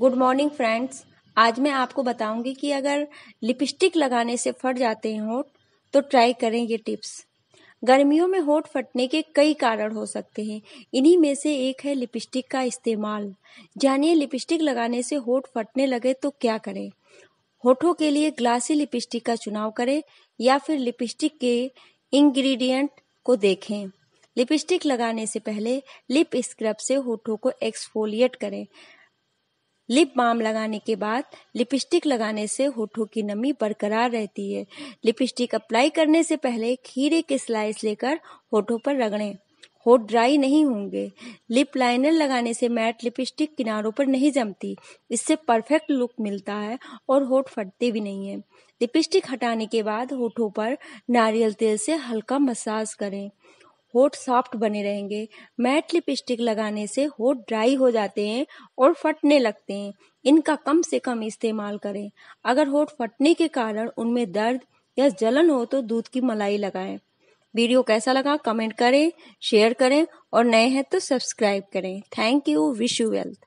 good morning friends आज मैं आपको बताऊंगी कि अगर लिपस्टिक लगाने से फट जाते हैं होठ तो ट्राई करें ये टिप्स गर्मियों में होठ फटने के कई कारण हो सकते हैं इन्हीं में से एक है लिपस्टिक का इस्तेमाल जानिए लिपस्टिक लगाने से होठ फटने लगे तो क्या करें होठों के लिए ग्लासी लिपस्टिक का चुनाव करें या फिर लिपस्टिक के इंग्रेडिएंट को देखें लिपस्टिक लगाने से पहले लिप स्क्रब से होठों को एक्सफोलिएट करें लिप बाम लगाने के बाद लिपस्टिक लगाने से होठों की नमी बरकरार रहती है लिपस्टिक अप्लाई करने से पहले खीरे के स्लाइस लेकर होठों पर रगड़ें होठ ड्राई नहीं होंगे लिप लाइनर लगाने से मैट लिपस्टिक किनारों पर नहीं जमती इससे परफेक्ट लुक मिलता है और होठ फटते भी नहीं है लिपस्टिक हटाने के बाद होठों पर नारियल तेल से हल्का मसाज करें होठ सॉफ्ट बने रहेंगे मैट लिपस्टिक लगाने से होठ ड्राई हो जाते हैं और फटने लगते हैं इनका कम से कम इस्तेमाल करें अगर होठ फटने के कारण उनमें दर्द या जलन हो तो दूध की मलाई लगाएं वीडियो कैसा लगा कमेंट करें शेयर करें और नए हैं तो सब्सक्राइब करें thank you wish you wealth